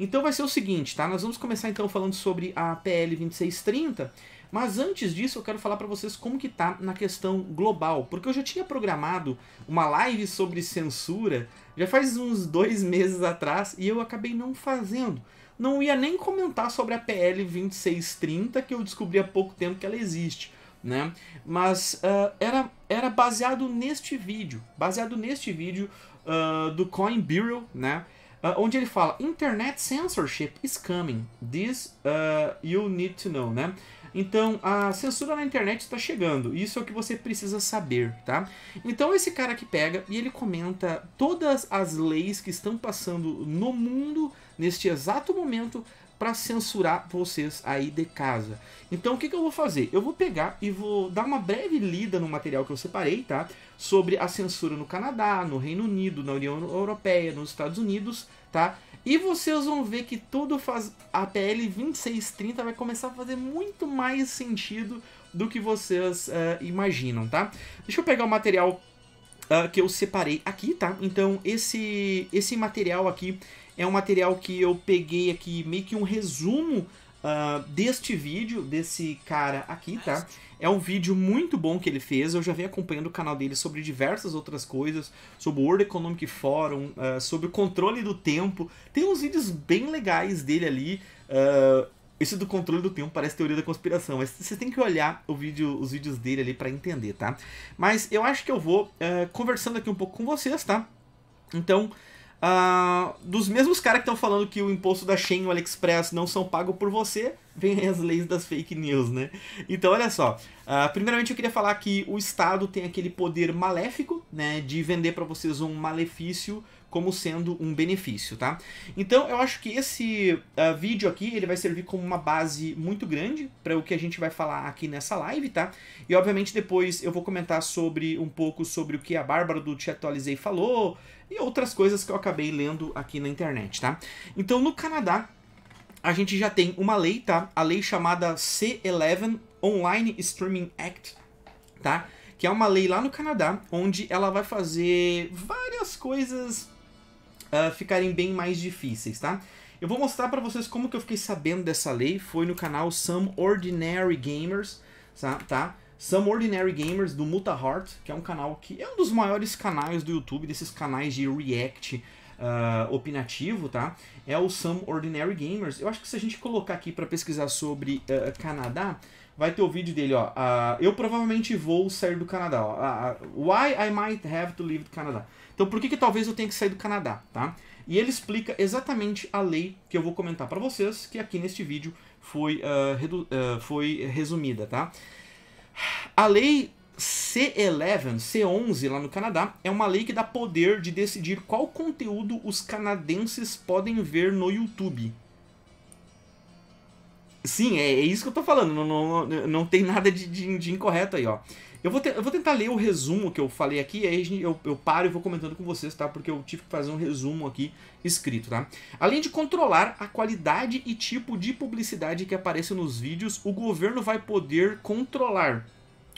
Então vai ser o seguinte, tá? Nós vamos começar então falando sobre a PL 2630, mas antes disso eu quero falar para vocês como que tá na questão global, porque eu já tinha programado uma live sobre censura já faz uns dois meses atrás e eu acabei não fazendo. Não ia nem comentar sobre a PL 2630 que eu descobri há pouco tempo que ela existe. Né? Mas uh, era, era baseado neste vídeo, baseado neste vídeo uh, do Coin Bureau, né? Uh, onde ele fala internet censorship is coming. This uh, you need to know, né? Então a censura na internet está chegando. Isso é o que você precisa saber, tá? Então esse cara que pega e ele comenta todas as leis que estão passando no mundo neste exato momento para censurar vocês aí de casa. Então o que, que eu vou fazer? Eu vou pegar e vou dar uma breve lida no material que eu separei, tá? sobre a censura no Canadá, no Reino Unido, na União Europeia, nos Estados Unidos, tá? E vocês vão ver que tudo faz a PL 2630 vai começar a fazer muito mais sentido do que vocês uh, imaginam, tá? Deixa eu pegar o material uh, que eu separei aqui, tá? Então esse esse material aqui é um material que eu peguei aqui meio que um resumo uh, deste vídeo desse cara aqui, tá? É um vídeo muito bom que ele fez. Eu já venho acompanhando o canal dele sobre diversas outras coisas, sobre o World Economic Forum, uh, sobre o controle do tempo. Tem uns vídeos bem legais dele ali. Uh, esse do controle do tempo parece teoria da conspiração, mas você tem que olhar vídeo, os vídeos dele ali para entender, tá? Mas eu acho que eu vou uh, conversando aqui um pouco com vocês, tá? Então, Uh, dos mesmos caras que estão falando que o imposto da Shen e o AliExpress não são pagos por você, vem as leis das fake news, né? Então, olha só. Uh, primeiramente, eu queria falar que o Estado tem aquele poder maléfico, né? De vender para vocês um malefício como sendo um benefício, tá? Então, eu acho que esse uh, vídeo aqui, ele vai servir como uma base muito grande para o que a gente vai falar aqui nessa live, tá? E, obviamente, depois eu vou comentar sobre um pouco sobre o que a Bárbara do Te Atualizei falou, e outras coisas que eu acabei lendo aqui na internet, tá? Então, no Canadá, a gente já tem uma lei, tá? A lei chamada C11 Online Streaming Act, tá? Que é uma lei lá no Canadá, onde ela vai fazer várias coisas uh, ficarem bem mais difíceis, tá? Eu vou mostrar para vocês como que eu fiquei sabendo dessa lei. Foi no canal Some Ordinary Gamers, tá? tá? Some Ordinary Gamers do Muta Heart, que é um canal que é um dos maiores canais do YouTube, desses canais de react uh, opinativo, tá? É o Some Ordinary Gamers. Eu acho que se a gente colocar aqui para pesquisar sobre uh, Canadá, vai ter o vídeo dele, ó. Uh, eu provavelmente vou sair do Canadá, ó. why I might have to leave the Canada? Então, por que, que talvez eu tenha que sair do Canadá, tá? E ele explica exatamente a lei que eu vou comentar para vocês, que aqui neste vídeo foi, foi resumida, tá? A lei C11, C11 lá no Canadá, é uma lei que dá poder de decidir qual conteúdo os canadenses podem ver no YouTube. Sim, é, é isso que eu tô falando, não, não, não tem nada de, de, de incorreto aí, ó. Eu vou, te, eu vou tentar ler o resumo que eu falei aqui, aí gente, eu, eu paro e vou comentando com vocês, tá? Porque eu tive que fazer um resumo aqui escrito, tá? Além de controlar a qualidade e tipo de publicidade que aparece nos vídeos, o governo vai poder controlar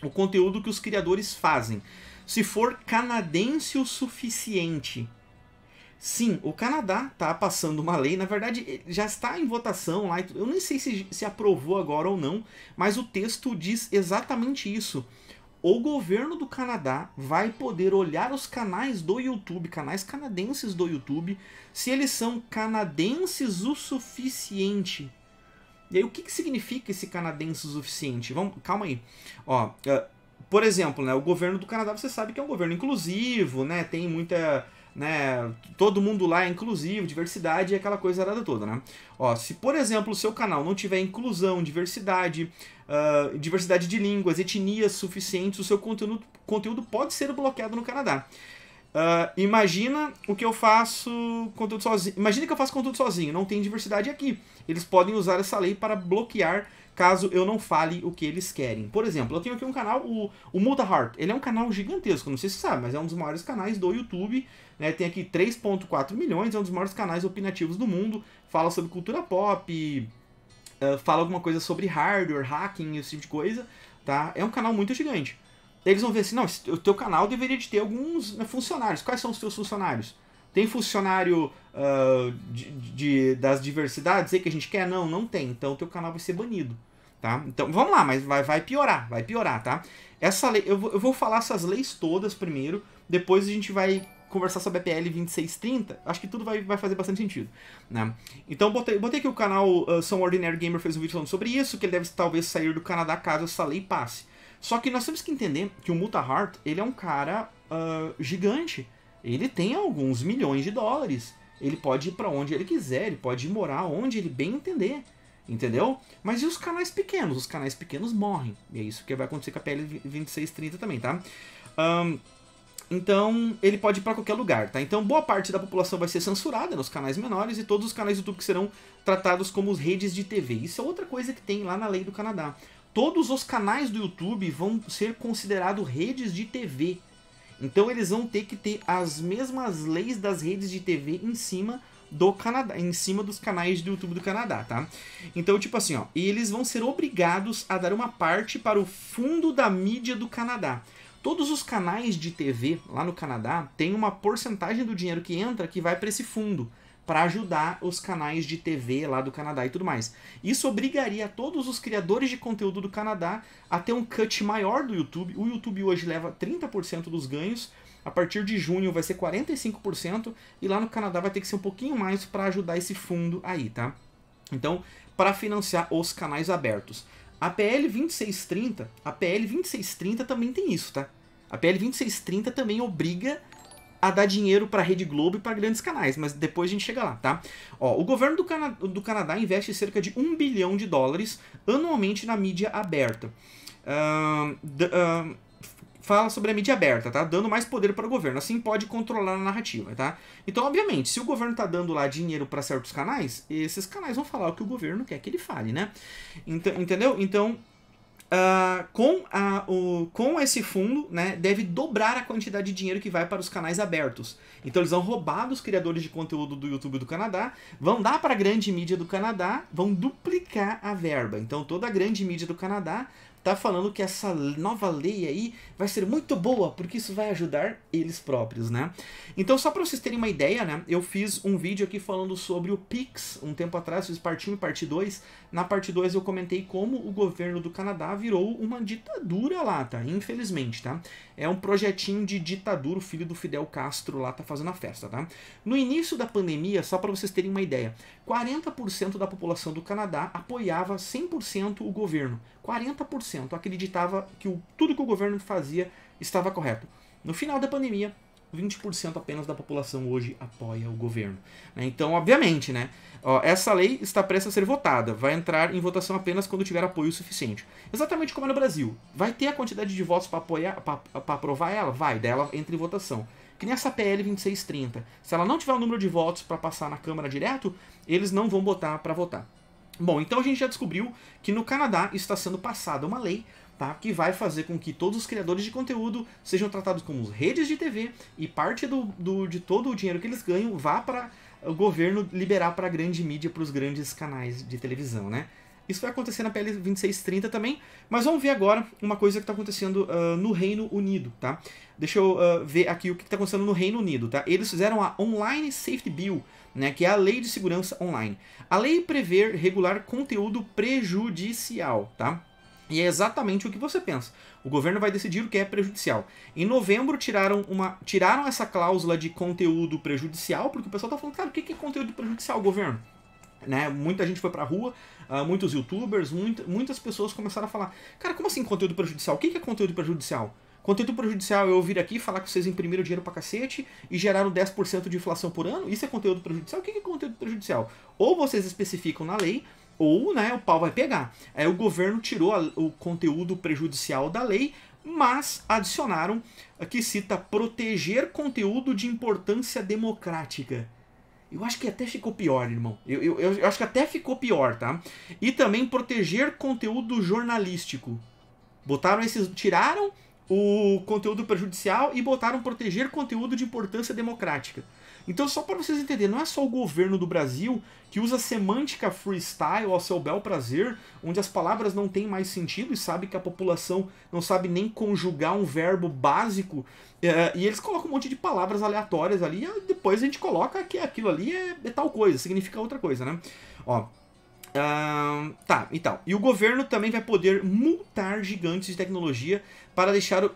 o conteúdo que os criadores fazem. Se for canadense o suficiente, Sim, o Canadá tá passando uma lei, na verdade eh, já está em votação lá, eu nem sei se, se aprovou agora ou não, mas o texto diz exatamente isso o governo do Canadá vai poder olhar os canais do YouTube, canais canadenses do YouTube, se eles são canadenses o suficiente. E aí, o que, que significa esse canadense o suficiente? Vamos, calma aí. Ó, é, por exemplo, né, o governo do Canadá, você sabe que é um governo inclusivo, né, tem muita... Né, todo mundo lá é inclusivo, diversidade e aquela coisa arada toda, né? Ó, se, por exemplo, o seu canal não tiver inclusão, diversidade, ah, diversidade de línguas, etnias suficientes, o seu conteúdo, conteúdo pode ser bloqueado no Canadá. Uh, imagina o que eu faço conteúdo sozinho. Imagina que eu faço conteúdo sozinho, não tem diversidade aqui. Eles podem usar essa lei para bloquear caso eu não fale o que eles querem. Por exemplo, eu tenho aqui um canal, o, o Muda Heart. Ele é um canal gigantesco, não sei se você sabe, mas é um dos maiores canais do YouTube. Né? Tem aqui 3,4 milhões, é um dos maiores canais opinativos do mundo. Fala sobre cultura pop, eh, fala alguma coisa sobre hardware, hacking, esse tipo de coisa, tá? É um canal muito gigante. Eles vão ver assim, não, o teu canal deveria de ter alguns né, funcionários. Quais são os teus funcionários? Tem funcionário uh, de, de, das diversidades aí que a gente quer? Não, não tem. Então o teu canal vai ser banido. Tá? Então vamos lá, mas vai, vai piorar, vai piorar, tá? Essa lei, eu, vou, eu vou falar essas leis todas primeiro, depois a gente vai conversar sobre a PL 2630, acho que tudo vai, vai fazer bastante sentido. Né? Então botei, botei aqui o canal uh, Some Ordinary Gamer fez um vídeo falando sobre isso, que ele deve talvez sair do Canadá caso essa lei passe. Só que nós temos que entender que o Mutahart, ele é um cara uh, gigante. Ele tem alguns milhões de dólares. Ele pode ir para onde ele quiser, ele pode ir morar onde ele bem entender. Entendeu? Mas e os canais pequenos? Os canais pequenos morrem. E é isso que vai acontecer com a PL 2630 também, tá? Um, então, ele pode ir para qualquer lugar, tá? Então, boa parte da população vai ser censurada nos canais menores e todos os canais do YouTube que serão tratados como redes de TV. Isso é outra coisa que tem lá na lei do Canadá. Todos os canais do YouTube vão ser considerados redes de TV. Então, eles vão ter que ter as mesmas leis das redes de TV em cima do Canadá, em cima dos canais do YouTube do Canadá, tá? Então, tipo assim, ó, eles vão ser obrigados a dar uma parte para o fundo da mídia do Canadá. Todos os canais de TV lá no Canadá têm uma porcentagem do dinheiro que entra que vai para esse fundo para ajudar os canais de TV lá do Canadá e tudo mais. Isso obrigaria todos os criadores de conteúdo do Canadá a ter um cut maior do YouTube. O YouTube hoje leva 30% dos ganhos, a partir de junho vai ser 45% e lá no Canadá vai ter que ser um pouquinho mais para ajudar esse fundo aí, tá? Então, para financiar os canais abertos. A PL 2630, a PL 2630 também tem isso, tá? A PL 2630 também obriga a dar dinheiro para a Rede Globo e para grandes canais, mas depois a gente chega lá, tá? Ó, o governo do, Cana do Canadá investe cerca de 1 bilhão de dólares anualmente na mídia aberta. uh, fala sobre a mídia aberta, tá? Dando mais poder para o governo. Assim pode controlar a narrativa, tá? Então, obviamente, se o governo tá dando lá dinheiro para certos canais, esses canais vão falar o que o governo quer que ele fale, né? Ent entendeu? Então, Uh, com, a, o, com esse fundo, né, deve dobrar a quantidade de dinheiro que vai para os canais abertos. Então eles vão roubar dos criadores de conteúdo do YouTube do Canadá, vão dar para a grande mídia do Canadá, vão duplicar a verba. Então toda a grande mídia do Canadá tá falando que essa nova lei aí vai ser muito boa, porque isso vai ajudar eles próprios, né? Então, só para vocês terem uma ideia, né? Eu fiz um vídeo aqui falando sobre o Pix, um tempo atrás, fiz parte 1 e parte 2. Na parte 2 eu comentei como o governo do Canadá virou uma ditadura lá, tá? Infelizmente, tá? É um projetinho de ditadura, o filho do Fidel Castro lá tá fazendo a festa, tá? No início da pandemia, só para vocês terem uma ideia, 40% da população do Canadá apoiava 100% o governo. 40% acreditava que o, tudo que o governo fazia estava correto. No final da pandemia, 20% apenas da população hoje apoia o governo. Né? Então, obviamente, né? essa lei está prestes a ser votada. Vai entrar em votação apenas quando tiver apoio suficiente. Exatamente como é no Brasil. Vai ter a quantidade de votos para apoiar, para aprovar ela? Vai, dela entra em votação. Que nem essa PL 2630. Se ela não tiver o número de votos para passar na Câmara direto, eles não vão botar para votar. Bom, então a gente já descobriu que no Canadá está sendo passada uma lei tá, que vai fazer com que todos os criadores de conteúdo sejam tratados como redes de TV e parte do, do de todo o dinheiro que eles ganham vá para o governo liberar para a grande mídia, para os grandes canais de televisão, né? Isso vai acontecer na PL 2630 também, mas vamos ver agora uma coisa que está acontecendo uh, no Reino Unido, tá? Deixa eu uh, ver aqui o que está acontecendo no Reino Unido, tá? Eles fizeram a Online Safety Bill, né, que é a Lei de Segurança Online. A lei prevê regular conteúdo prejudicial, tá? E é exatamente o que você pensa. O governo vai decidir o que é prejudicial. Em novembro, tiraram, uma, tiraram essa cláusula de conteúdo prejudicial, porque o pessoal tá falando, cara, o que é conteúdo prejudicial, governo? Né? Muita gente foi pra rua, uh, muitos youtubers, muita, muitas pessoas começaram a falar: Cara, como assim conteúdo prejudicial? O que é conteúdo prejudicial? Conteúdo prejudicial é eu vir aqui falar que vocês imprimiram dinheiro pra cacete e geraram 10% de inflação por ano? Isso é conteúdo prejudicial? O que é conteúdo prejudicial? Ou vocês especificam na lei, ou né, o pau vai pegar. Aí o governo tirou a, o conteúdo prejudicial da lei, mas adicionaram que cita proteger conteúdo de importância democrática. Eu acho que até ficou pior, irmão. Eu, eu, eu, acho que até ficou pior, tá? E também proteger conteúdo jornalístico. Botaram esses. Tiraram o conteúdo prejudicial e botaram proteger conteúdo de importância democrática. Então, só para vocês entenderem, não é só o governo do Brasil que usa semântica freestyle ao seu bel prazer, onde as palavras não têm mais sentido e sabe que a população não sabe nem conjugar um verbo básico, é, e eles colocam um monte de palavras aleatórias ali, e depois a gente coloca que aquilo ali é, é tal coisa, significa outra coisa, né? Ó, Uh, tá, então. E o governo também vai poder multar gigantes de tecnologia para deixar, uh,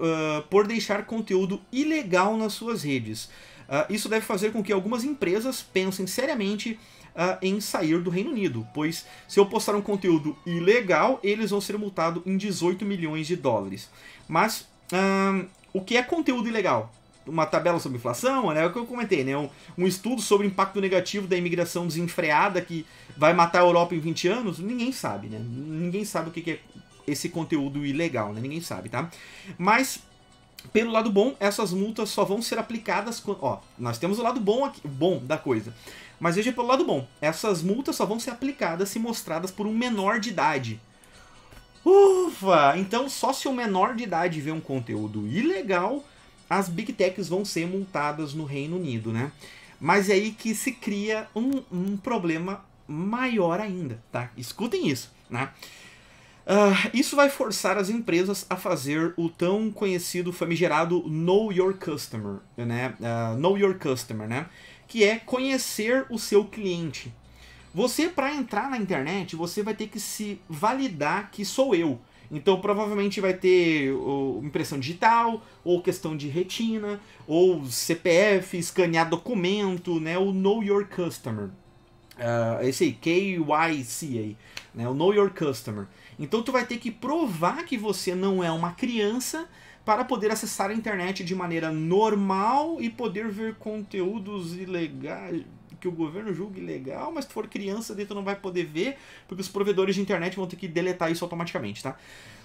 por deixar conteúdo ilegal nas suas redes. Ah, isso deve fazer com que algumas empresas pensem seriamente uh, em sair do Reino Unido, pois se eu postar um conteúdo ilegal, eles vão ser multados em 18 milhões de dólares. Mas uh, o que é conteúdo ilegal? Uma tabela sobre inflação, né? É o que eu comentei, né? Um, um estudo sobre o impacto negativo da imigração desenfreada que vai matar a Europa em 20 anos? Ninguém sabe, né? Ninguém sabe o que é esse conteúdo ilegal, né? Ninguém sabe, tá? Mas pelo lado bom, essas multas só vão ser aplicadas quando. Ó, nós temos o lado bom, aqui, bom da coisa. Mas veja pelo lado bom, essas multas só vão ser aplicadas se mostradas por um menor de idade. Ufa! Então, só se o menor de idade vê um conteúdo ilegal, as big techs vão ser multadas no Reino Unido, né? Mas é aí que se cria um, um problema maior ainda, tá? Escutem isso, né? Ah, isso vai forçar as empresas a fazer o tão conhecido, famigerado Know Your Customer, né? Uh, know Your Customer, né? Que é conhecer o seu cliente. Você, para entrar na internet, você vai ter que se validar que sou eu. Então, provavelmente vai ter impressão digital, ou questão de retina, ou CPF, escanear documento, né? O Know Your Customer. Uh, esse aí, KYC aí, né? O Know Your Customer. Então tu vai ter que provar que você não é uma criança para poder acessar a internet de maneira normal e poder ver conteúdos ilegais que o governo julgue ilegal, mas se for criança dentro não vai poder ver, porque os provedores de internet vão ter que deletar isso automaticamente, tá?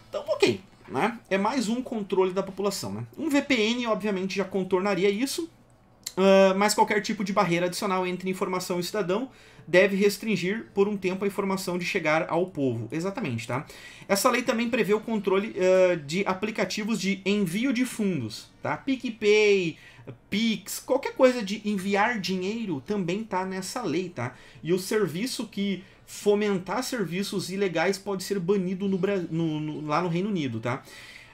Então, OK, né? É mais um controle da população, né? Um VPN obviamente já contornaria isso, ah, mas qualquer tipo de barreira adicional entre informação e cidadão deve restringir por um tempo a informação de chegar ao povo. Exatamente, tá? Essa lei também prevê o controle uh, de aplicativos de envio de fundos, tá? PicPay, Pix, qualquer coisa de enviar dinheiro também tá nessa lei, tá? E o serviço que fomentar serviços ilegais pode ser banido no, no, no lá no Reino Unido, tá?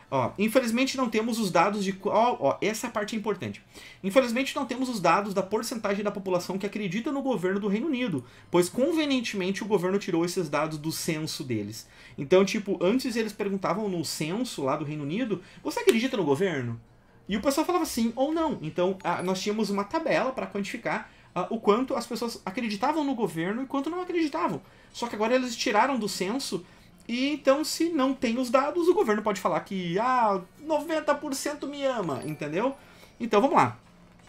Ó, infelizmente não temos os dados de qual ó, essa é importante. Infelizmente não temos os dados da porcentagem da população que acredita no governo do Reino Unido, pois convenientemente o governo tirou esses dados do censo deles. Então, tipo, antes eles perguntavam no censo lá do Reino Unido, você acredita no governo? E o pessoal falava sim ou não. Então, a, nós tínhamos uma tabela para quantificar a, o quanto as pessoas acreditavam no governo e quanto não acreditavam. Só que agora eles tiraram do censo e então, se não tem os dados, o governo pode falar que ah, 90% me ama, entendeu? Então vamos lá.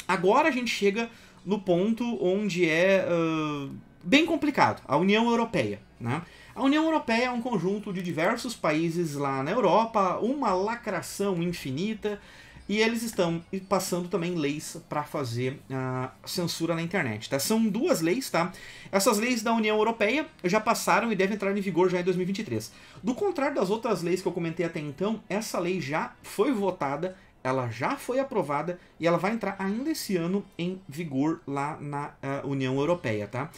Agora a gente chega no ponto onde é uh, bem complicado a União Europeia. Né? A União Europeia é um conjunto de diversos países lá na Europa, uma lacração infinita e eles estão passando também leis para fazer a ah, censura na internet, tá? São duas leis, tá? Essas leis da União Europeia já passaram e devem entrar em vigor já em 2023. Do contrário das outras leis que eu comentei até então, essa lei já foi votada, ela já foi aprovada e ela vai entrar ainda esse ano em vigor lá na uh, União Europeia, tá?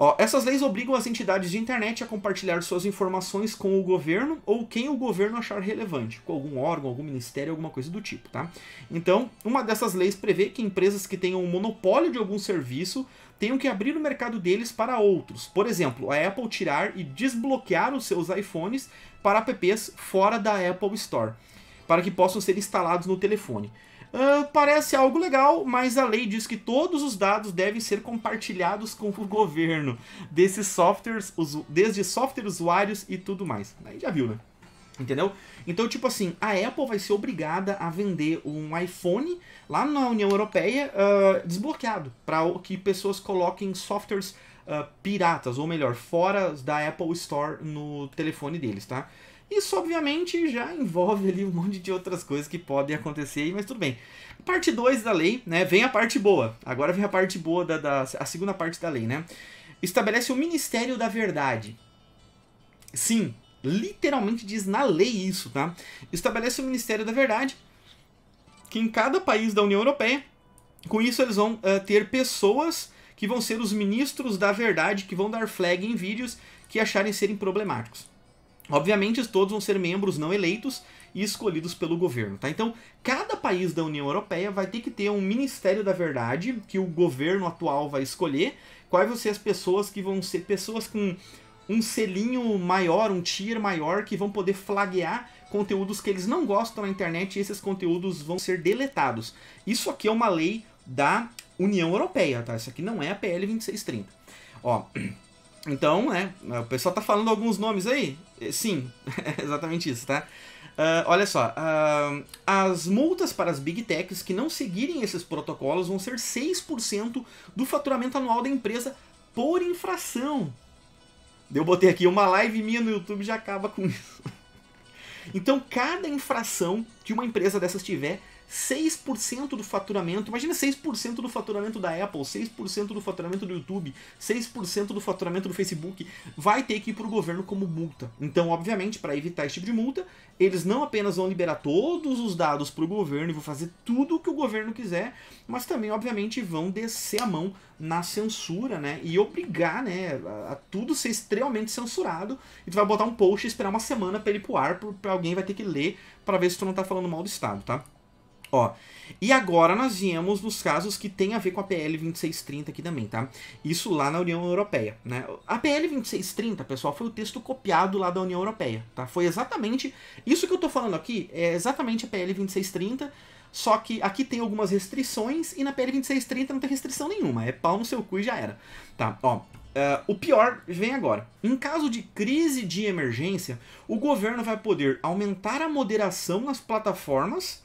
Ó, essas leis obrigam as entidades de internet a compartilhar suas informações com o governo ou quem o governo achar relevante, com algum órgão, algum ministério, alguma coisa do tipo, tá? Então, uma dessas leis prevê que empresas que tenham um monopólio de algum serviço tenham que abrir o mercado deles para outros. Por exemplo, a Apple tirar e desbloquear os seus iPhones para apps fora da Apple Store, para que possam ser instalados no telefone. Uh, parece algo legal, mas a lei diz que todos os dados devem ser compartilhados com o governo, desses softwares, desde software usuários e tudo mais. Aí já viu, né? Entendeu? Então, tipo assim, a Apple vai ser obrigada a vender um iPhone lá na União Europeia uh, desbloqueado, para que pessoas coloquem softwares uh, piratas, ou melhor, fora da Apple Store no telefone deles, tá? Isso, obviamente, já envolve ali um monte de outras coisas que podem acontecer aí, mas tudo bem. Parte 2 da lei, né? Vem a parte boa. Agora vem a parte boa da, da a segunda parte da lei, né? Estabelece o Ministério da Verdade. Sim, literalmente diz na lei isso, tá? Estabelece o Ministério da Verdade, que em cada país da União Europeia, com isso eles vão uh, ter pessoas que vão ser os ministros da verdade, que vão dar flag em vídeos que acharem serem problemáticos. Obviamente, todos vão ser membros não eleitos e escolhidos pelo governo, tá? Então, cada país da União Europeia vai ter que ter um Ministério da Verdade que o governo atual vai escolher, quais vão ser as pessoas que vão ser pessoas com um selinho maior, um tier maior que vão poder flaguear conteúdos que eles não gostam na internet e esses conteúdos vão ser deletados. Isso aqui é uma lei da União Europeia, tá? Isso aqui não é a PL 2630. Ó, então, né, o pessoal tá falando alguns nomes aí. É, sim, é exatamente isso, tá? Uh, olha só, uh, as multas para as big techs que não seguirem esses protocolos vão ser 6% do faturamento anual da empresa por infração. Eu botei aqui uma live minha no YouTube já acaba com isso. Então, cada infração que uma empresa dessas tiver 6% do faturamento. Imagina 6% do faturamento da Apple, 6% do faturamento do YouTube, 6% do faturamento do Facebook vai ter que ir para o governo como multa. Então, obviamente, para evitar esse tipo de multa, eles não apenas vão liberar todos os dados para o governo e vão fazer tudo o que o governo quiser, mas também, obviamente, vão descer a mão na censura, né? E obrigar, né, a, a tudo ser extremamente censurado. E tu vai botar um post e esperar uma semana para ele pro ar, para alguém vai ter que ler para ver se tu não tá falando mal do Estado, tá? Ó, e agora nós viemos nos casos que tem a ver com a PL 2630 aqui também, tá? Isso lá na União Europeia, né? A PL 2630, pessoal, foi o texto copiado lá da União Europeia, tá? Foi exatamente isso que eu tô falando aqui, é exatamente a PL 2630, só que aqui tem algumas restrições e na PL 2630 não tem restrição nenhuma, é pau no seu cu e já era. Tá, ó, Uh, o pior vem agora. Em caso de crise de emergência, o governo vai poder aumentar a moderação nas plataformas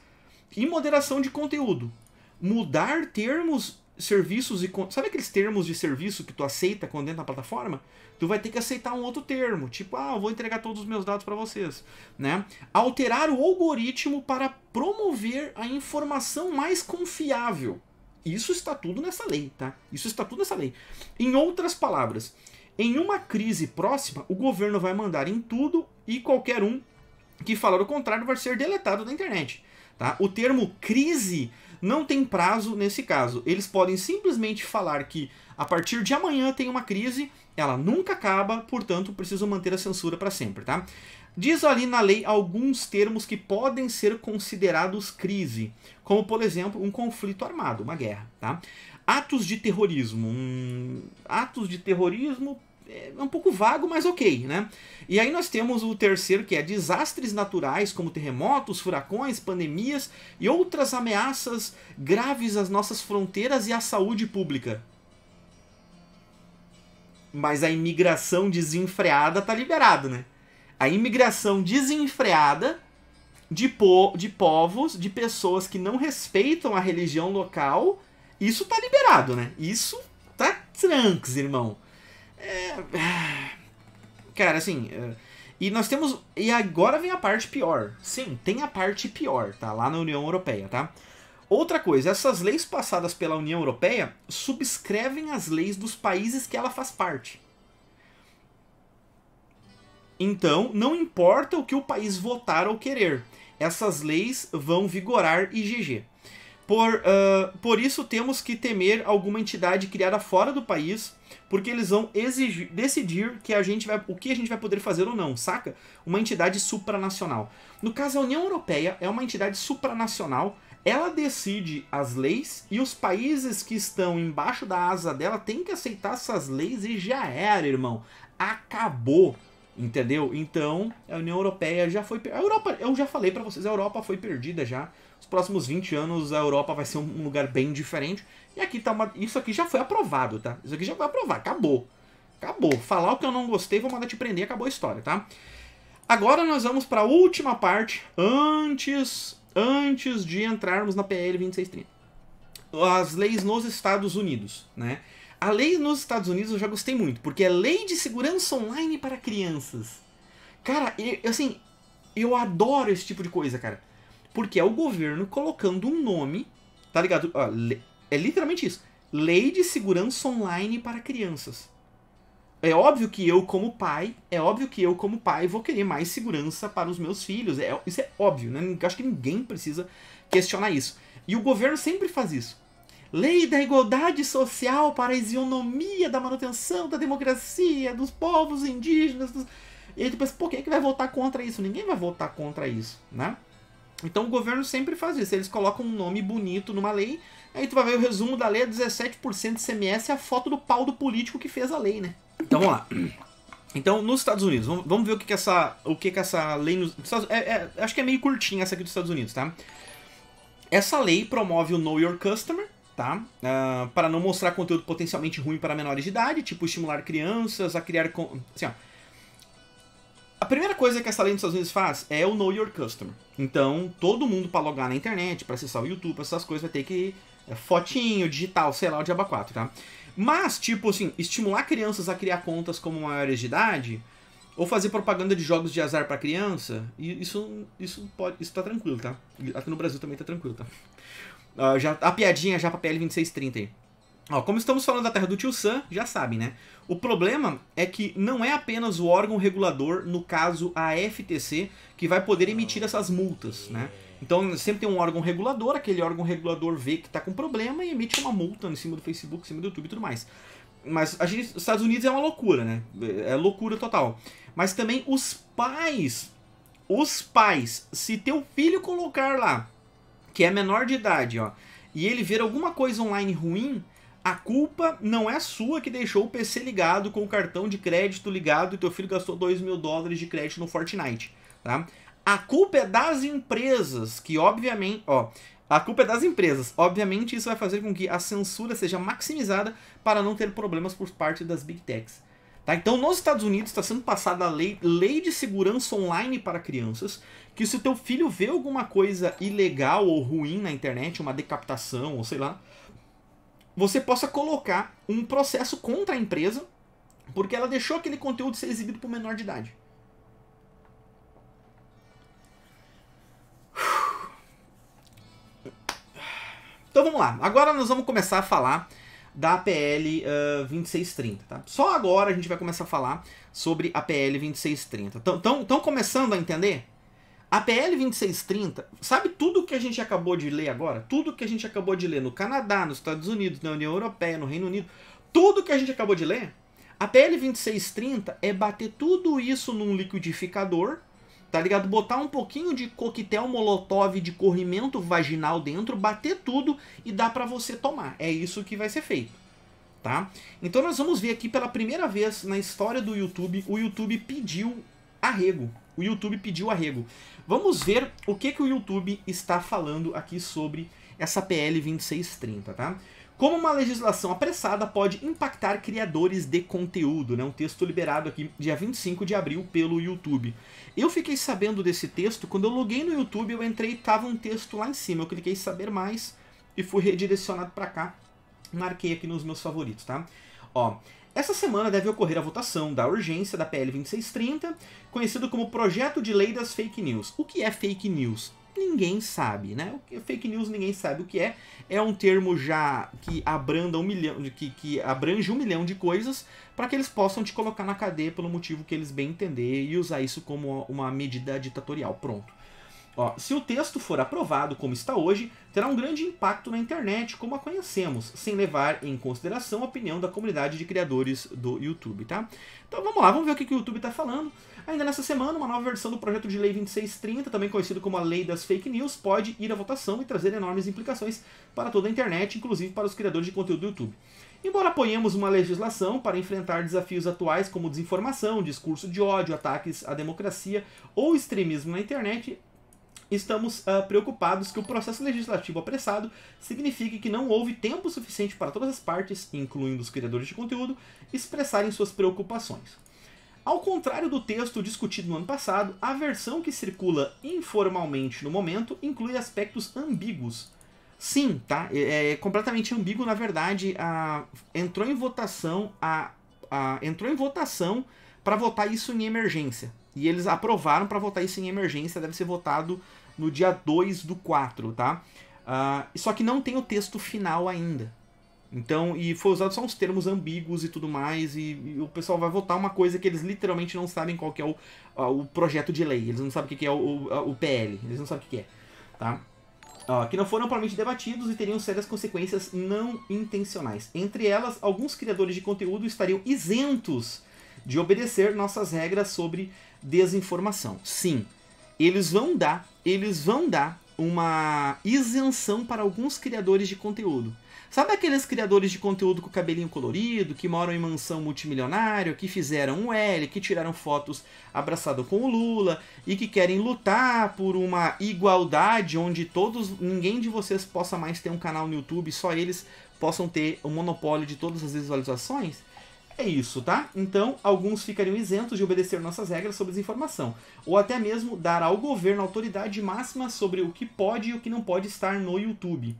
e moderação de conteúdo. Mudar termos, serviços e. Sabe aqueles termos de serviço que tu aceita quando entra na plataforma? Tu vai ter que aceitar um outro termo, tipo, ah, eu vou entregar todos os meus dados para vocês, né? Alterar o algoritmo para promover a informação mais confiável. Isso está tudo nessa lei, tá? Isso está tudo nessa lei. Em outras palavras, em uma crise próxima, o governo vai mandar em tudo e qualquer um que falar o contrário vai ser deletado da internet. Tá? O termo crise não tem prazo nesse caso. Eles podem simplesmente falar que a partir de amanhã tem uma crise, ela nunca acaba, portanto precisam manter a censura para sempre. Tá? Diz ali na lei alguns termos que podem ser considerados crise, como por exemplo um conflito armado, uma guerra. Tá? Atos de terrorismo. Hum, atos de terrorismo é um pouco vago, mas ok, né? E aí nós temos o terceiro, que é desastres naturais, como terremotos, furacões, pandemias e outras ameaças graves às nossas fronteiras e à saúde pública. Mas a imigração desenfreada tá liberada, né? A imigração desenfreada de, po de povos, de pessoas que não respeitam a religião local, isso tá liberado, né? Isso tá tranks, irmão. É, cara, assim. É, e nós temos. E agora vem a parte pior. Sim, tem a parte pior, tá? Lá na União Europeia, tá? Outra coisa, essas leis passadas pela União Europeia subscrevem as leis dos países que ela faz parte. Então, não importa o que o país votar ou querer, essas leis vão vigorar IGG. Por, uh, por isso temos que temer alguma entidade criada fora do país, porque eles vão exigir, decidir que a gente vai, o que a gente vai poder fazer ou não, saca? Uma entidade supranacional. No caso, a União Europeia é uma entidade supranacional, ela decide as leis e os países que estão embaixo da asa dela têm que aceitar essas leis e já era, irmão. Acabou. Entendeu? Então, a União Europeia já foi. A Europa, eu já falei para vocês, a Europa foi perdida já. Nos próximos 20 anos a Europa vai ser um lugar bem diferente. E aqui tá uma... Isso aqui já foi aprovado, tá? Isso aqui já foi aprovado, acabou. Acabou. Falar o que eu não gostei, vou mandar te prender, acabou a história, tá? Agora nós vamos para a última parte antes antes de entrarmos na PL 2630. As leis nos Estados Unidos, né? A lei nos Estados Unidos eu já gostei muito, porque é lei de segurança online para crianças. Cara, eu, assim, eu adoro esse tipo de coisa, cara. Porque é o governo colocando um nome, tá ligado? É literalmente isso. Lei de segurança online para crianças. É óbvio que eu, como pai, é óbvio que eu, como pai, vou querer mais segurança para os meus filhos. É, isso é óbvio, né? Acho que ninguém precisa questionar isso. E o governo sempre faz isso. Lei da igualdade social para a isonomia da manutenção da democracia, dos povos indígenas. Dos... E aí depois, por que é que vai votar contra isso? Ninguém vai votar contra isso, né? Então o governo sempre faz isso. Eles colocam um nome bonito numa lei, aí tu vai ver o resumo da lei 17% de CMS é a foto do pau do político que fez a lei, né? Então vamos lá. Então, nos Estados Unidos, vamos, ver o que, que essa. O que, que essa lei nos. É, é, acho que é meio curtinha essa aqui dos Estados Unidos, tá? Essa lei promove o Know Your Customer, tá? Uh, para não mostrar conteúdo potencialmente ruim para menores de idade, tipo estimular crianças a criar. Assim, ó, a primeira coisa que essa lei nos Estados Unidos faz é o Know Your Customer. Então, todo mundo para logar na internet, para acessar o YouTube, essas coisas, vai ter que. É, fotinho, digital, sei lá, o Diaba 4, tá? Mas, tipo assim, estimular crianças a criar contas como maiores de idade, ou fazer propaganda de jogos de azar para criança, isso, isso pode. Isso tá tranquilo, tá? Aqui no Brasil também tá tranquilo, tá? Uh, já, a piadinha já pra PL 2630 aí. Ó, como estamos falando da terra do tio Sam, já sabem né? O problema é que não é apenas o órgão regulador, no caso a FTC, que vai poder emitir essas multas, né? Então sempre tem um órgão regulador, aquele órgão regulador vê que está com problema e emite uma multa em cima do Facebook, em cima do YouTube e tudo mais. Mas a gente, os Estados Unidos é uma loucura, né? É, é loucura total. Mas também os pais, os pais, se teu filho colocar lá que é menor de idade, ó, e ele ver alguma coisa online ruim, a culpa não é sua que deixou o PC ligado com o cartão de crédito ligado e teu filho gastou 2 mil dólares de crédito no Fortnite, tá? A culpa é das empresas que, obviamente, ó, a culpa é das empresas. Obviamente isso vai fazer com que a censura seja maximizada para não ter problemas por parte das big techs. Tá? Então, nos Estados Unidos está sendo passada a lei, lei de segurança online para crianças, que se o teu filho vê alguma coisa ilegal ou ruim na internet, uma decapitação ou sei lá, você possa colocar um processo contra a empresa porque ela deixou aquele conteúdo ser exibido por menor de idade. Então vamos lá. Agora nós vamos começar a falar da PL uh, 2630, tá? Só agora a gente vai começar a falar sobre a PL 2630. Estão começando a entender? A PL 2630, sabe tudo que a gente acabou de ler agora? Tudo que a gente acabou de ler no Canadá, nos Estados Unidos, na União Europeia, no Reino Unido, tudo que a gente acabou de ler, a PL 2630 é bater tudo isso num liquidificador, tá ligado? Botar um pouquinho de coquetel molotov de corrimento vaginal dentro, bater tudo e dá para você tomar. É isso que vai ser feito, tá? Então nós vamos ver aqui pela primeira vez na história do YouTube, o YouTube pediu arrego. O YouTube pediu arrego. Vamos ver o que, que o YouTube está falando aqui sobre essa PL 2630, tá? Como uma legislação apressada pode impactar criadores de conteúdo, né? Um texto liberado aqui dia 25 de abril pelo YouTube. Eu fiquei sabendo desse texto quando eu loguei no YouTube, eu entrei e tava um texto lá em cima. Eu cliquei em saber mais e fui redirecionado para cá. Marquei aqui nos meus favoritos, tá? Ó, essa semana deve ocorrer a votação da urgência da PL 2630, conhecido como Projeto de Lei das Fake News. O que é fake news? Ninguém sabe, né? É fake news ninguém sabe o que é. É um termo já que abranda um milhão, que, que abrange um milhão de coisas para que eles possam te colocar na cadeia pelo motivo que eles bem entender e usar isso como uma medida ditatorial. Pronto. Ó, se o texto for aprovado como está hoje, terá um grande impacto na internet como a conhecemos, sem levar em consideração a opinião da comunidade de criadores do YouTube, tá? Então vamos lá, vamos ver o que, que o YouTube está falando. Ainda nessa semana, uma nova versão do projeto de lei 2630, também conhecido como a Lei das Fake News, pode ir à votação e trazer enormes implicações para toda a internet, inclusive para os criadores de conteúdo do YouTube. Embora apoiemos uma legislação para enfrentar desafios atuais como desinformação, discurso de ódio, ataques à democracia ou extremismo na internet, Estamos uh, preocupados que o processo legislativo apressado signifique que não houve tempo suficiente para todas as partes, incluindo os criadores de conteúdo, expressarem suas preocupações. Ao contrário do texto discutido no ano passado, a versão que circula informalmente no momento inclui aspectos ambíguos. Sim, tá? É, é completamente ambíguo, na verdade, a... entrou em votação a... a... entrou em votação para votar isso em emergência, e eles aprovaram para votar isso em emergência, deve ser votado no dia 2 do 4, tá? Uh, só que não tem o texto final ainda. Então, e foi usado só uns termos ambíguos e tudo mais, e, e o pessoal vai votar uma coisa que eles literalmente não sabem qual que é o, ah, o projeto de lei, eles não sabem o que, é o, o, ah, o, PL, eles não sabem o que, é, tá? Uh, que não foram amplamente debatidos e teriam sérias consequências não intencionais. Entre elas, alguns criadores de conteúdo estariam isentos de obedecer nossas regras sobre desinformação. Sim, eles vão dar, eles vão dar uma isenção para alguns criadores de conteúdo. Sabe aqueles criadores de conteúdo com cabelinho colorido, que moram em mansão multimilionária, que fizeram um L, que tiraram fotos abraçado com o Lula e que querem lutar por uma igualdade onde todos, ninguém de vocês possa mais ter um canal no YouTube, só eles possam ter o monopólio de todas as visualizações? É isso, tá? Então, alguns ficariam isentos de obedecer nossas regras sobre desinformação, ou até mesmo dar ao governo autoridade máxima sobre o que pode e o que não pode estar no YouTube.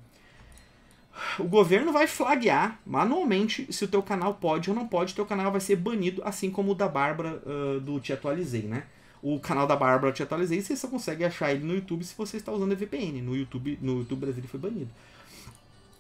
O governo vai flaguear manualmente se o teu canal pode ou não pode, teu canal vai ser banido, assim como o da Bárbara uh, do Te Atualizei, né? O canal da Bárbara Te Atualizei, você só consegue achar ele no YouTube se você está usando a VPN. No YouTube, no YouTube Brasil ele foi banido.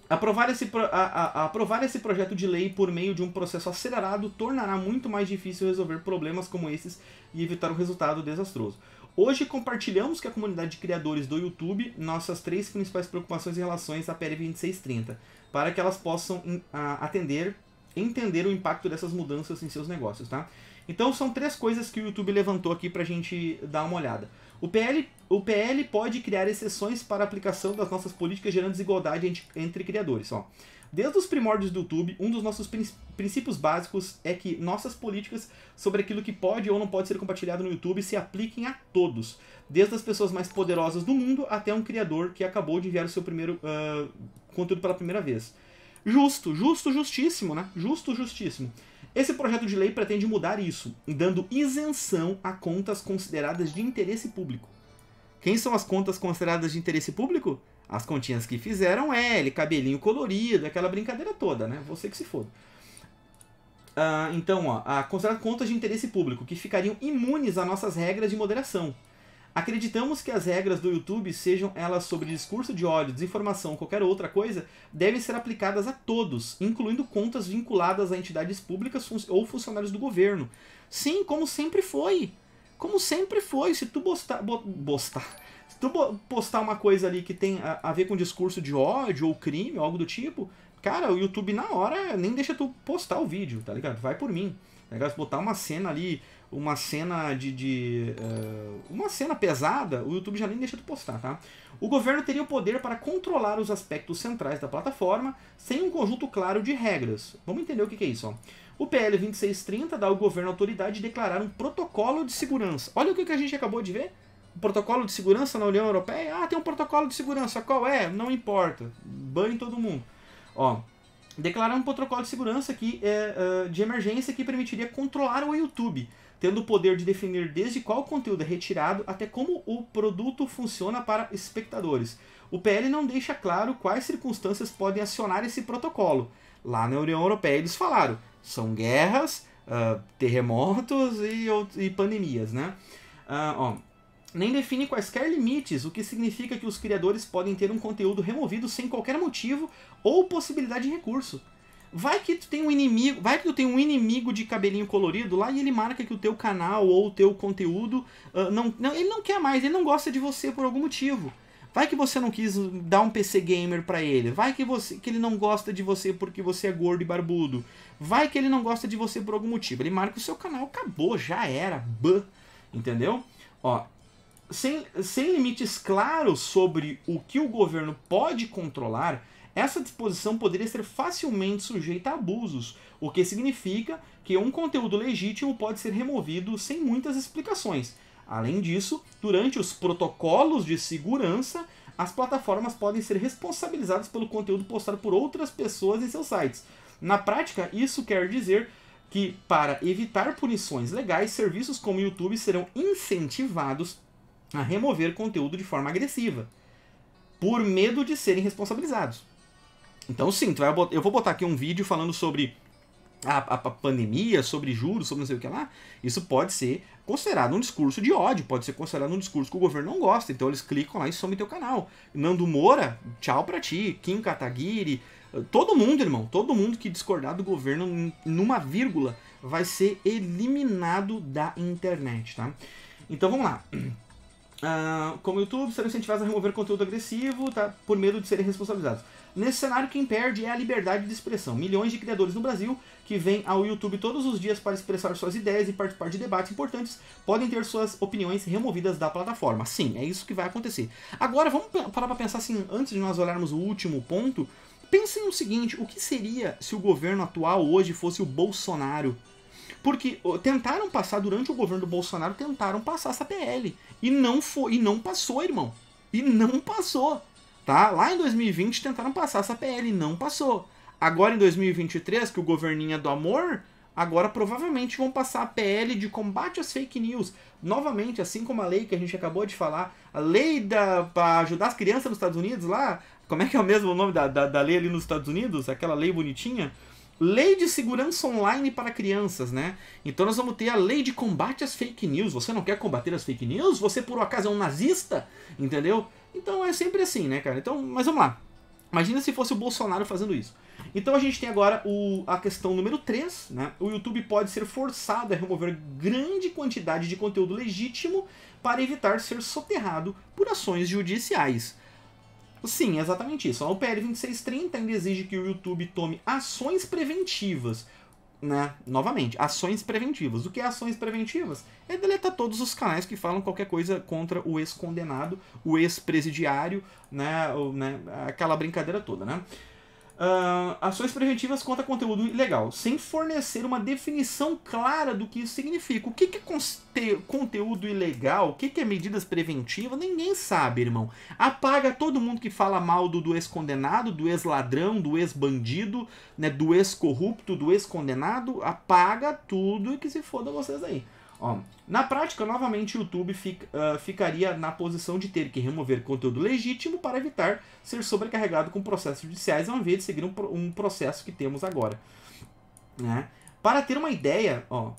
Aprovar esse, pro, a, a, aprovar esse projeto de lei por meio de um processo acelerado tornará muito mais difícil resolver problemas como esses e evitar um resultado desastroso. Hoje compartilhamos com a comunidade de criadores do YouTube nossas três principais preocupações em relação à PL 2630, para que elas possam a, atender, entender o impacto dessas mudanças em seus negócios, tá? Então são três coisas que o YouTube levantou aqui para a gente dar uma olhada. O PL o PL pode criar exceções para a aplicação das nossas políticas gerando desigualdade entre criadores. Ó. Desde os primórdios do YouTube, um dos nossos princípios básicos é que nossas políticas sobre aquilo que pode ou não pode ser compartilhado no YouTube se apliquem a todos, desde as pessoas mais poderosas do mundo até um criador que acabou de enviar o seu primeiro uh, conteúdo pela primeira vez. Justo, justo, justíssimo, né? Justo, justíssimo. Esse projeto de lei pretende mudar isso, dando isenção a contas consideradas de interesse público. Quem são as contas consideradas de interesse público? As continhas que fizeram L, cabelinho colorido, aquela brincadeira toda, né? Você que se foda. Ah, então, ó, a considerar contas de interesse público, que ficariam imunes a nossas regras de moderação. Acreditamos que as regras do YouTube, sejam elas sobre discurso de ódio, desinformação ou qualquer outra coisa, devem ser aplicadas a todos, incluindo contas vinculadas a entidades públicas ou funcionários do governo. Sim, como sempre foi. Como sempre foi, se tu postar, postar, se tu postar uma coisa ali que tem a, a ver com discurso de ódio ou crime ou algo do tipo, cara, o YouTube na hora nem deixa tu postar o vídeo, tá ligado? Vai por mim. Tá ligado? Se botar uma cena ali, uma cena de. de uh, uma cena pesada, o YouTube já nem deixa tu postar, tá? O governo teria o poder para controlar os aspectos centrais da plataforma sem um conjunto claro de regras. Vamos entender o que, que é isso, ó. O PL 2630 dá ao governo autoridade de declarar um protocolo de segurança. Olha o que a gente acabou de ver. O protocolo de segurança na União Europeia? Ah, tem um protocolo de segurança. Qual é? Não importa. Banhe todo mundo. Ó, declarar um protocolo de segurança que, é, é, de emergência que permitiria controlar o YouTube, tendo o poder de definir desde qual conteúdo é retirado até como o produto funciona para espectadores. O PL não deixa claro quais circunstâncias podem acionar esse protocolo. Lá na União Europeia eles falaram são guerras, uh, terremotos e, e, pandemias, né? Uh, ó, nem define quaisquer limites, o que significa que os criadores podem ter um conteúdo removido sem qualquer motivo ou possibilidade de recurso. Vai que tu tem um inimigo, vai que tu tem um inimigo de cabelinho colorido lá e ele marca que o teu canal ou o teu conteúdo uh, não, não, ele não quer mais, ele não gosta de você por algum motivo. Vai que você não quis dar um PC gamer para ele. Vai que, você, que ele não gosta de você porque você é gordo e barbudo. Vai que ele não gosta de você por algum motivo. Ele marca o seu canal, acabou, já era. Bã. Entendeu? Ó, sem, sem limites claros sobre o que o governo pode controlar, essa disposição poderia ser facilmente sujeita a abusos, o que significa que um conteúdo legítimo pode ser removido sem muitas explicações. Além disso, durante os protocolos de segurança, as plataformas podem ser responsabilizadas pelo conteúdo postado por outras pessoas em seus sites. Na prática, isso quer dizer que, para evitar punições legais, serviços como o YouTube serão incentivados a remover conteúdo de forma agressiva, por medo de serem responsabilizados. Então, sim, eu vou botar aqui um vídeo falando sobre a, a, a pandemia, sobre juros, sobre não sei o que lá. Isso pode ser considerado um discurso de ódio, pode ser considerado um discurso que o governo não gosta. Então eles clicam lá e somem teu canal. Nando Moura, tchau pra ti. Kim Kataguiri, todo mundo, irmão, todo mundo que discordar do governo numa vírgula vai ser eliminado da internet, tá? Então vamos lá. Uh, como YouTube, serão incentivados a remover conteúdo agressivo, tá? Por medo de serem responsabilizados. Nesse cenário, quem perde é a liberdade de expressão. Milhões de criadores no Brasil que vêm ao YouTube todos os dias para expressar suas ideias e participar de debates importantes podem ter suas opiniões removidas da plataforma. Sim, é isso que vai acontecer. Agora, vamos parar para pensar assim, antes de nós olharmos o último ponto, pensem no seguinte: o que seria se o governo atual hoje fosse o Bolsonaro? Porque tentaram passar, durante o governo do Bolsonaro, tentaram passar essa PL. E não foi, e não passou, irmão. E não passou. Tá? Lá em 2020 tentaram passar essa PL, não passou. Agora em 2023, que o governinho é do amor, agora provavelmente vão passar a PL de combate às fake news. Novamente, assim como a lei que a gente acabou de falar, a lei da, para ajudar as crianças nos Estados Unidos lá, como é que é o mesmo nome da, da, da lei ali nos Estados Unidos? Aquela lei bonitinha? Lei de segurança online para crianças, né? Então nós vamos ter a lei de combate às fake news. Você não quer combater as fake news? Você por um acaso é um nazista? Entendeu? Então é sempre assim, né, cara? Então, mas vamos lá. Imagina se fosse o Bolsonaro fazendo isso. Então a gente tem agora o, a questão número 3, né? O YouTube pode ser forçado a remover grande quantidade de conteúdo legítimo para evitar ser soterrado por ações judiciais. Sim, exatamente isso. O PL 2630 ainda exige que o YouTube tome ações preventivas né, novamente, ações preventivas. O que é ações preventivas? É deletar todos os canais que falam qualquer coisa contra o ex-condenado, o ex-presidiário, né, né, aquela brincadeira toda, né? Uh, ações preventivas contra conteúdo ilegal, sem fornecer uma definição clara do que isso significa. O que, que é conteúdo ilegal? O que, que é medidas preventivas? Ninguém sabe, irmão. Apaga todo mundo que fala mal do, do ex-condenado, do ex-ladrão, do ex-bandido, né, do ex-corrupto, do ex-condenado. Apaga tudo e que se foda vocês aí. Ó, na prática, novamente, o YouTube fica, uh, ficaria na posição de ter que remover conteúdo legítimo para evitar ser sobrecarregado com processos judiciais, ao invés de seguir um, um processo que temos agora. Né? Para ter uma ideia, ó, uh,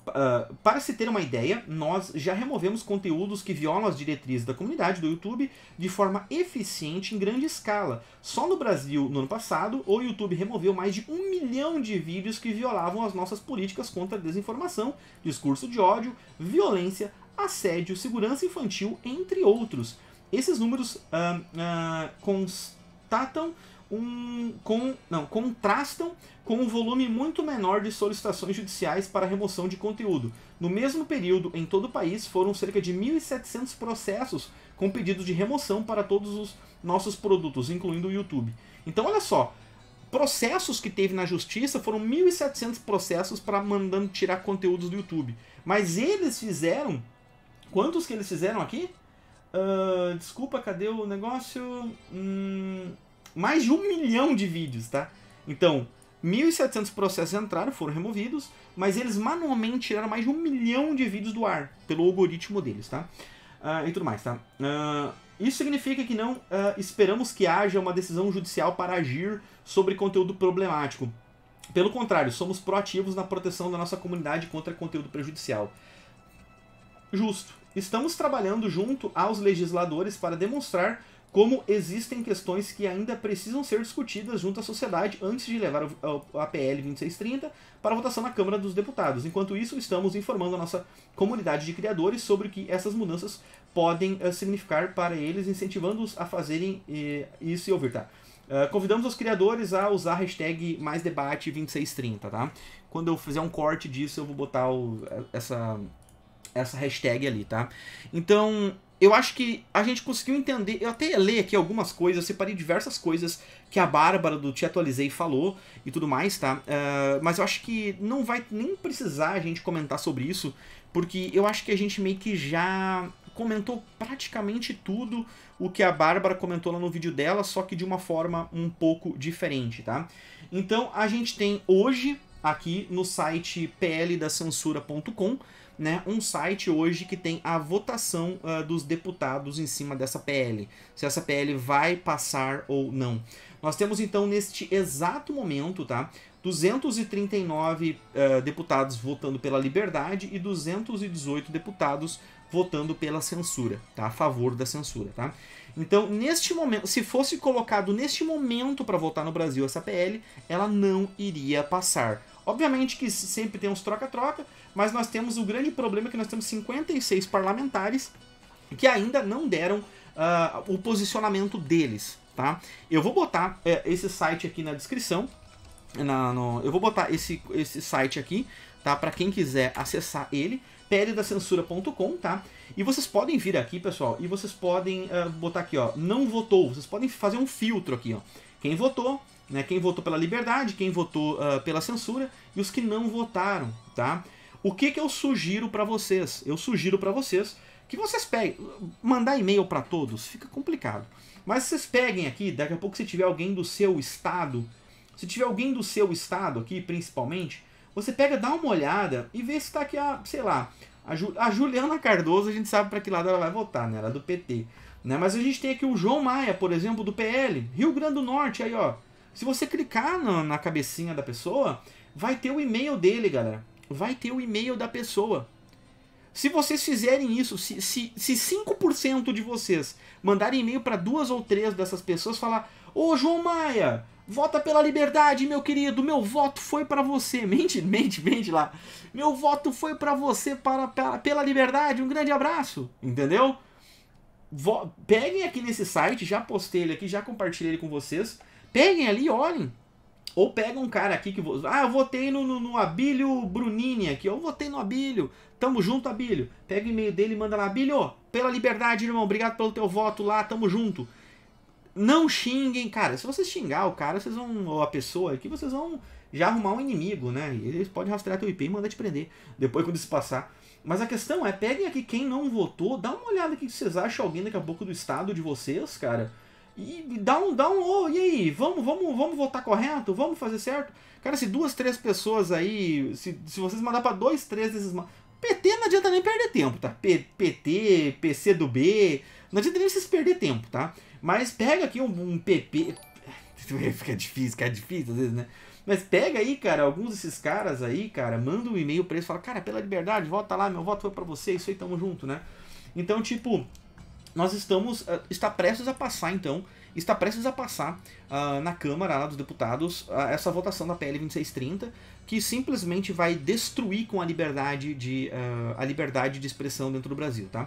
para se ter uma ideia, nós já removemos conteúdos que violam as diretrizes da comunidade do YouTube de forma eficiente em grande escala. Só no Brasil, no ano passado, o YouTube removeu mais de um milhão de vídeos que violavam as nossas políticas contra desinformação, discurso de ódio, violência, assédio, segurança infantil, entre outros. Esses números uh, uh, constatam um com, não, contrastam com um volume muito menor de solicitações judiciais para remoção de conteúdo. No mesmo período, em todo o país, foram cerca de 1.700 processos com pedidos de remoção para todos os nossos produtos, incluindo o YouTube. Então, olha só, processos que teve na justiça foram 1.700 processos para mandando tirar conteúdos do YouTube. Mas eles fizeram. Quantos que eles fizeram aqui? Uh, desculpa, cadê o negócio? Hum, mais de um milhão de vídeos, tá? Então, 1.700 processos entraram, foram removidos, mas eles manualmente tiraram mais de um milhão de vídeos do ar, pelo algoritmo deles, tá? Uh, e tudo mais, tá? Uh, isso significa que não uh, esperamos que haja uma decisão judicial para agir sobre conteúdo problemático. Pelo contrário, somos proativos na proteção da nossa comunidade contra conteúdo prejudicial. Justo. Estamos trabalhando junto aos legisladores para demonstrar como existem questões que ainda precisam ser discutidas junto à sociedade antes de levar a PL 2630 para votação na Câmara dos Deputados. Enquanto isso, estamos informando a nossa comunidade de criadores sobre o que essas mudanças podem eh, significar para eles, incentivando-os a fazerem eh, isso e ouvir, tá? Uh, convidamos os criadores a usar a hashtag maisdebate 2630, tá? Quando eu fizer um corte disso, eu vou botar o, essa, essa hashtag ali, tá? Então, eu acho que a gente conseguiu entender. Eu até leio aqui algumas coisas, eu separei diversas coisas que a Bárbara do Te Atualizei falou e tudo mais, tá? Uh, mas eu acho que não vai nem precisar a gente comentar sobre isso, porque eu acho que a gente meio que já comentou praticamente tudo o que a Bárbara comentou lá no vídeo dela, só que de uma forma um pouco diferente, tá? Então a gente tem hoje aqui no site pldacensura.com né, um site hoje que tem a votação uh, dos deputados em cima dessa PL, se essa PL vai passar ou não. Nós temos então neste exato momento, tá, 239 uh, ah, deputados votando pela liberdade e 218 deputados votando pela censura, tá? A favor da censura, tá? Então, neste momento, se fosse colocado neste momento para votar no Brasil essa PL, ela não iria passar. Obviamente que sempre tem uns troca-troca, mas nós temos o grande problema é que nós temos 56 parlamentares que ainda não deram uh, o posicionamento deles, tá? Eu vou botar eh, esse site aqui na descrição, na, no, eu vou botar esse, esse site aqui, tá? Para quem quiser acessar ele, peledacensura.com, tá? E vocês podem vir aqui, pessoal, e vocês podem uh, botar aqui, ó, não votou. Vocês podem fazer um filtro aqui, ó. Quem votou, né? Quem votou pela liberdade, quem votou uh, pela censura e os que não votaram, tá? O que, que eu sugiro para vocês? Eu sugiro para vocês que vocês peguem. Mandar e-mail para todos fica complicado. Mas vocês peguem aqui, daqui a pouco se tiver alguém do seu estado, se tiver alguém do seu estado aqui, principalmente, você pega, dá uma olhada e vê se tá aqui a, sei lá, a, Ju, a Juliana Cardoso, a gente sabe para que lado ela vai votar, né? Ela é do PT. Né? Mas a gente tem aqui o João Maia, por exemplo, do PL, Rio Grande do Norte, aí ó. Se você clicar na cabecinha da pessoa, vai ter o e-mail dele, galera vai ter o e-mail da pessoa. Se vocês fizerem isso, se, se, se 5% de vocês mandarem e-mail para duas ou três dessas pessoas falar: Ô João Maia, vota pela liberdade, meu querido, meu voto foi para você. Mente, mente, mente lá. Meu voto foi para você para, para, pela liberdade, um grande abraço, entendeu? Vo peguem aqui nesse site, já postei ele aqui, já compartilhei ele com vocês. Peguem ali e olhem. Ou pega um cara aqui que. Ah, eu votei no, no, no Abílio Brunini aqui. Eu votei no Abílio. Tamo junto, Abílio. Pega o e-mail dele e manda lá. Abílio, pela liberdade, irmão. Obrigado pelo teu voto lá. Tamo junto. Não xinguem, cara. Se vocês xingar o cara, vocês vão. Ou a pessoa aqui, vocês vão já arrumar um inimigo, né? E eles podem rastrear teu IP e mandar te prender. Depois, quando isso passar. Mas a questão é, peguem aqui quem não votou, dá uma olhada aqui que vocês acham alguém daqui a pouco do estado de vocês, cara e dá um, dá um, oh, e aí, vamos, vamos, vamos votar correto? Vamos fazer certo? Cara, se duas, três pessoas aí, se, se vocês mandar para dois, três desses. PT não adianta nem perder tempo, tá? P, PT, PC do B, não adianta nem vocês perder tempo, tá? Mas pega aqui um, um PP. Fica difícil, fica difícil às vezes, né? Mas pega aí, cara, alguns desses caras aí, cara, manda um e-mail pra eles, fala, cara, pela liberdade, volta lá, meu voto foi pra você, isso aí, tamo junto, né? Então, tipo, nós estamos ah, está prestes a passar então está prestes a passar uh, na Câmara lá, dos Deputados uh, essa votação da PL 2630 que simplesmente vai destruir com a liberdade de uh, a liberdade de expressão dentro do Brasil tá